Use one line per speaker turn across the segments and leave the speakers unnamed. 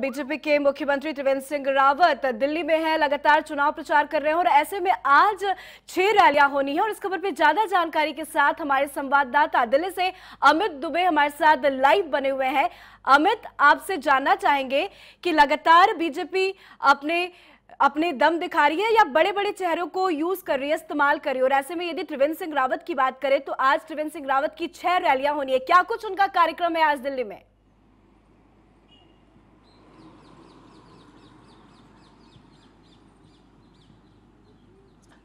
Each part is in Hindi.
बीजेपी के मुख्यमंत्री त्रिवेंद्र सिंह रावत दिल्ली में हैं लगातार चुनाव प्रचार कर रहे हैं और ऐसे में आज छह रैलियां होनी है और इस खबर पे ज्यादा जानकारी के साथ हमारे संवाददाता दिल्ली से अमित दुबे हमारे साथ लाइव बने हुए हैं अमित आपसे जानना चाहेंगे कि लगातार बीजेपी अपने अपने दम दिखा रही है या बड़े बड़े चेहरों को यूज कर रही है इस्तेमाल कर रही है और ऐसे में यदि त्रिवेंद्र सिंह रावत की बात करें तो आज त्रिवेंद्र सिंह रावत की छह रैलियां होनी है क्या कुछ उनका कार्यक्रम है आज दिल्ली में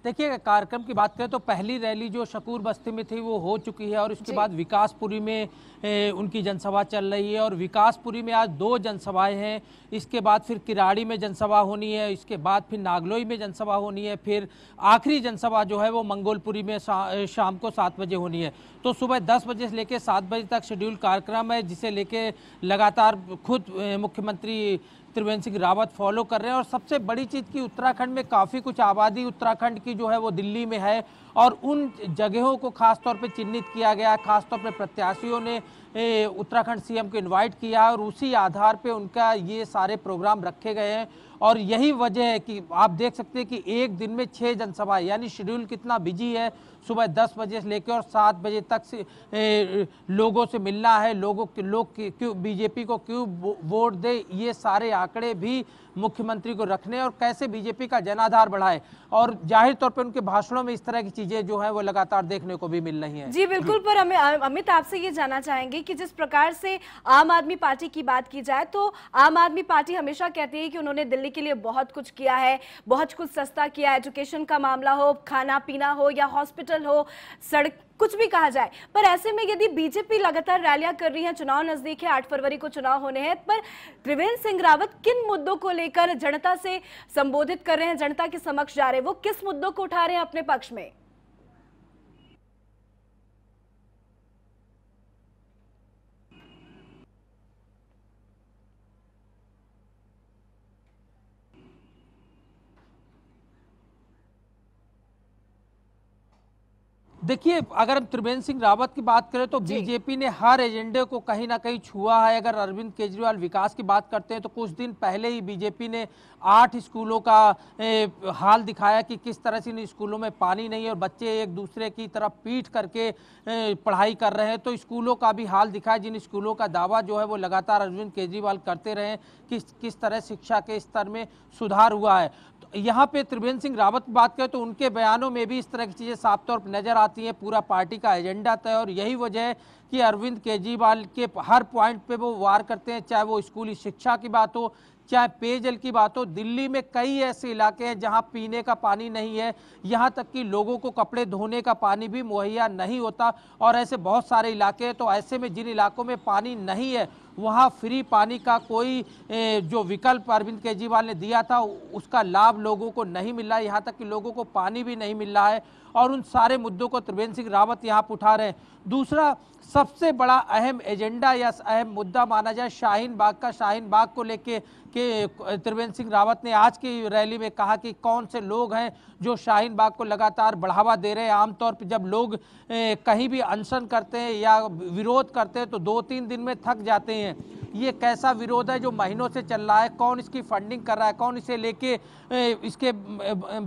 देखिए कार्यक्रम की बात करें तो पहली रैली जो शकूर बस्ती में थी वो हो चुकी है और इसके बाद विकासपुरी में ए, उनकी जनसभा चल रही है और विकासपुरी में आज दो जनसभाएं हैं इसके बाद फिर किराड़ी में जनसभा होनी है इसके बाद फिर नागलोई में जनसभा होनी है फिर आखिरी जनसभा जो है वो मंगोलपुरी में शा, शाम को सात बजे होनी है तो सुबह दस बजे से लेकर सात बजे तक शेड्यूल कार्यक्रम है जिसे लेके लगातार खुद मुख्यमंत्री त्रिवेंद्र सिंह रावत फॉलो कर रहे हैं और सबसे बड़ी चीज़ की उत्तराखंड में काफ़ी कुछ आबादी उत्तराखंड की जो है वो दिल्ली में है और उन जगहों को खासतौर पर चिन्हित किया गया खासतौर पर प्रत्याशियों ने उत्तराखंड सीएम को इनवाइट किया और उसी आधार पे उनका ये सारे प्रोग्राम रखे गए हैं और यही वजह है कि आप देख सकते हैं कि एक दिन में छः जनसभा यानी शेड्यूल कितना बिजी है सुबह दस बजे से लेकर और सात बजे तक से ए, लोगों से मिलना है लोगों के लोग क्यों बीजेपी को क्यों वोट दे ये सारे आंकड़े भी मुख्यमंत्री को रखने और कैसे बीजेपी का जनाधार बढ़ाए और जाहिर तौर पर उनके भाषणों में इस तरह की चीज़ें जो है वो लगातार देखने को भी मिल रही हैं जी बिल्कुल पर
अमित आपसे ये जानना चाहेंगे करेंगे कि जिस प्रकार से आम आदमी पार्टी की बात की जाए तो आम आदमी पार्टी हमेशा कहती है कि उन्होंने दिल्ली के लिए बहुत कुछ किया है बहुत कुछ सस्ता किया एजुकेशन का मामला हो खाना पीना हो या हॉस्पिटल हो सड़क कुछ भी कहा जाए पर ऐसे में यदि बीजेपी लगातार रैलियां कर रही है चुनाव नजदीक है आठ फरवरी को चुनाव होने हैं पर त्रिवेंद्र सिंह रावत किन मुद्दों को लेकर जनता से संबोधित कर रहे हैं जनता के समक्ष जा रहे हैं वो किस मुद्दों को उठा रहे हैं अपने पक्ष में
देखिए अगर हम त्रिवेंद्र सिंह रावत की बात करें तो बीजेपी ने हर एजेंडे को कहीं ना कहीं छुआ है अगर अरविंद केजरीवाल विकास की बात करते हैं तो कुछ दिन पहले ही बीजेपी ने आठ स्कूलों का हाल दिखाया कि किस तरह से इन स्कूलों में पानी नहीं है और बच्चे एक दूसरे की तरफ पीट करके पढ़ाई कर रहे हैं तो स्कूलों का भी हाल दिखाया जिन स्कूलों का दावा जो है वो लगातार अरविंद केजरीवाल करते रहे किस किस तरह शिक्षा के स्तर में सुधार हुआ है यहाँ पे त्रिवेंद्र सिंह रावत बात करें तो उनके बयानों में भी इस तरह की चीज़ें साफ तौर पर नज़र आती हैं पूरा पार्टी का एजेंडा तय और यही वजह है कि अरविंद केजरीवाल के हर पॉइंट पे वो वार करते हैं चाहे वो स्कूली शिक्षा की बात हो चाहे पेयजल की बात हो दिल्ली में कई ऐसे इलाके हैं जहाँ पीने का पानी नहीं है यहाँ तक कि लोगों को कपड़े धोने का पानी भी मुहैया नहीं होता और ऐसे बहुत सारे इलाके हैं तो ऐसे में जिन इलाकों में पानी नहीं है वहाँ फ्री पानी का कोई जो विकल्प अरविंद केजरीवाल ने दिया था उसका लाभ लोगों को नहीं मिला रहा है यहाँ तक कि लोगों को पानी भी नहीं मिल रहा है और उन सारे मुद्दों को त्रिवेंद्र सिंह रावत यहाँ पर उठा रहे हैं दूसरा सबसे बड़ा अहम एजेंडा या अहम मुद्दा माना जाए शाहीन बाग का शाहीन बाग को लेके के त्रिवेंद्र सिंह रावत ने आज की रैली में कहा कि कौन से लोग हैं जो शाहीन बाग को लगातार बढ़ावा दे रहे हैं आमतौर पर जब लोग कहीं भी अनशन करते हैं या विरोध करते हैं तो दो तीन दिन में थक जाते हैं रहे हैं ये कैसा विरोध है जो महीनों से चल रहा है कौन इसकी फंडिंग कर रहा है कौन इसे लेके इसके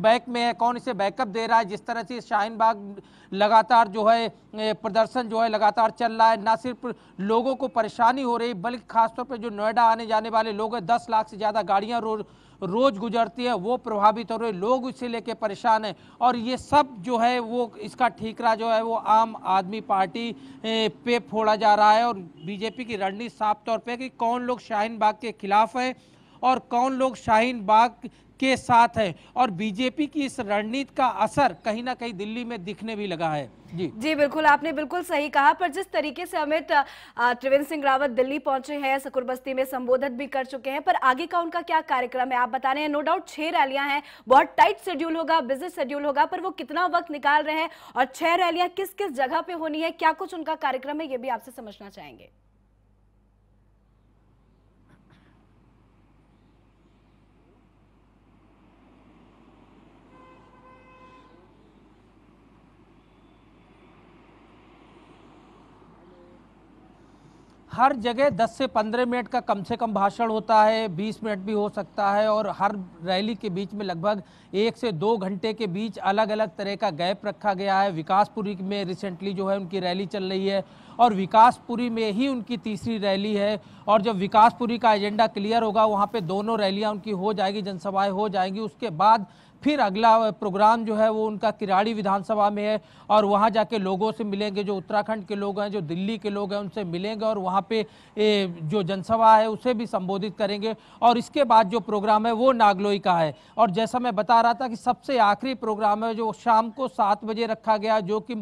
बैक में है कौन इसे बैकअप दे रहा है जिस तरह से शाहीन बाग लगातार जो है प्रदर्शन जो है लगातार चल रहा है ना सिर्फ लोगों को परेशानी हो रही बल्कि खासतौर पर जो नोएडा आने जाने वाले लोग हैं दस लाख से ज़्यादा गाड़ियाँ रोज रोज़ गुजरती है वो प्रभावित हो रहे लोग इससे लेके परेशान हैं और ये सब जो है वो इसका ठीकरा जो है वो आम आदमी पार्टी पे फोड़ा जा रहा है और बीजेपी की रणनीति साफ तौर पर कि कौन लोग शाहीन बाग के खिलाफ हैं और कौन लोग शाहीन बाग के साथ है और बीजेपी की इस रणनीति का असर कहीं ना कहीं दिल्ली में दिखने भी लगा है जी जी बिल्कुल आपने बिल्कुल सही कहा पर जिस
तरीके से अमित त्रिवेंद्र सिंह रावत दिल्ली पहुंचे हैं सकुर बस्ती में संबोधित भी कर चुके हैं पर आगे का उनका क्या कार्यक्रम है आप बता रहे हैं नो डाउट छह रैलियां हैं बहुत टाइट शेड्यूल होगा बिजी शेड्यूल होगा पर वो कितना वक्त निकाल रहे हैं और छह रैलियां किस किस जगह पे होनी है क्या कुछ उनका कार्यक्रम है ये भी आपसे समझना चाहेंगे
हर जगह 10 से 15 मिनट का कम से कम भाषण होता है 20 मिनट भी हो सकता है और हर रैली के बीच में लगभग एक से दो घंटे के बीच अलग अलग तरह का गैप रखा गया है विकासपुरी में रिसेंटली जो है उनकी रैली चल रही है और विकासपुरी में ही उनकी तीसरी रैली है और जब विकासपुरी का एजेंडा क्लियर होगा वहाँ पर दोनों रैलियाँ उनकी हो जाएगी जनसभाएँ हो जाएंगी उसके बाद फिर अगला प्रोग्राम जो है वो उनका किराड़ी विधानसभा में है और वहाँ जाके लोगों से मिलेंगे जो उत्तराखंड के लोग हैं जो दिल्ली के लोग हैं उनसे मिलेंगे और वहाँ पे जो जनसभा है उसे भी संबोधित करेंगे और इसके बाद जो प्रोग्राम है वो नागलोई का है और जैसा मैं बता रहा था कि सबसे आखिरी प्रोग्राम है जो शाम को सात बजे रखा गया जो कि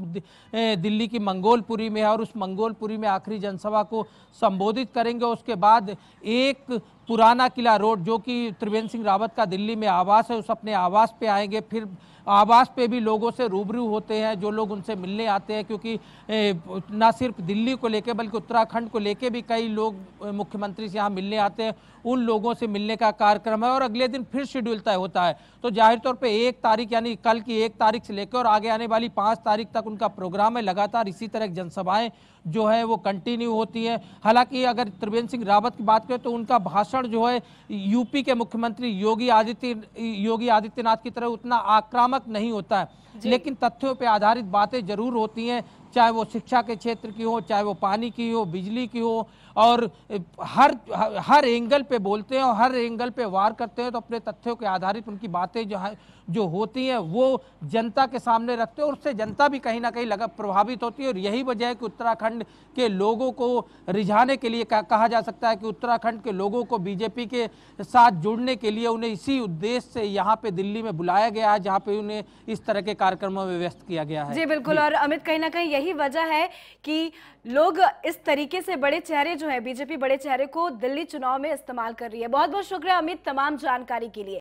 दिल्ली की मंगोलपुरी में है और उस मंगोलपुरी में आखिरी जनसभा को संबोधित करेंगे उसके बाद एक पुराना किला रोड जो कि त्रिवेंद्र सिंह रावत का दिल्ली में आवास है उस अपने आवास पे आएंगे फिर आवास पे भी लोगों से रूबरू होते हैं जो लोग उनसे मिलने आते हैं क्योंकि ना सिर्फ दिल्ली को लेकर बल्कि उत्तराखंड को लेकर भी कई लोग मुख्यमंत्री से यहाँ मिलने आते हैं उन लोगों से मिलने का कार्यक्रम है और अगले दिन फिर शेड्यूल तय होता है तो जाहिर तौर पर एक तारीख यानी कल की एक तारीख से लेकर और आगे आने वाली पाँच तारीख तक उनका प्रोग्राम है लगातार इसी तरह जनसभाएँ जो है वो कंटिन्यू होती है हालांकि अगर त्रिवेंद्र सिंह रावत की बात करें तो उनका भाषण जो है यूपी के मुख्यमंत्री योगी आदित्य योगी आदित्यनाथ की तरह उतना आक्रामक भ्रामक नहीं होता है लेकिन तथ्यों पर आधारित बातें जरूर होती हैं चाहे वो शिक्षा के क्षेत्र की हो चाहे वो पानी की हो बिजली की हो और हर हर एंगल पे बोलते हैं और हर एंगल पे वार करते हैं तो अपने तथ्यों के आधारित उनकी बातें जो है जो होती हैं वो जनता के सामने रखते हैं और उससे जनता भी कहीं ना कहीं लगा प्रभावित होती है और यही वजह है कि उत्तराखंड के लोगों को रिझाने के लिए कहा जा सकता है कि उत्तराखंड के लोगों को बीजेपी के साथ जुड़ने के लिए उन्हें इसी उद्देश्य से यहाँ पर दिल्ली में बुलाया गया है जहाँ पर उन्हें इस तरह के कार्यक्रमों में व्यस्त किया गया है जी बिल्कुल और
अमित कहीं ना कहीं यही वजह है कि लोग इस तरीके से बड़े चेहरे जो है बीजेपी बड़े चेहरे को दिल्ली चुनाव में इस्तेमाल कर रही है बहुत बहुत शुक्रिया अमित तमाम जानकारी के लिए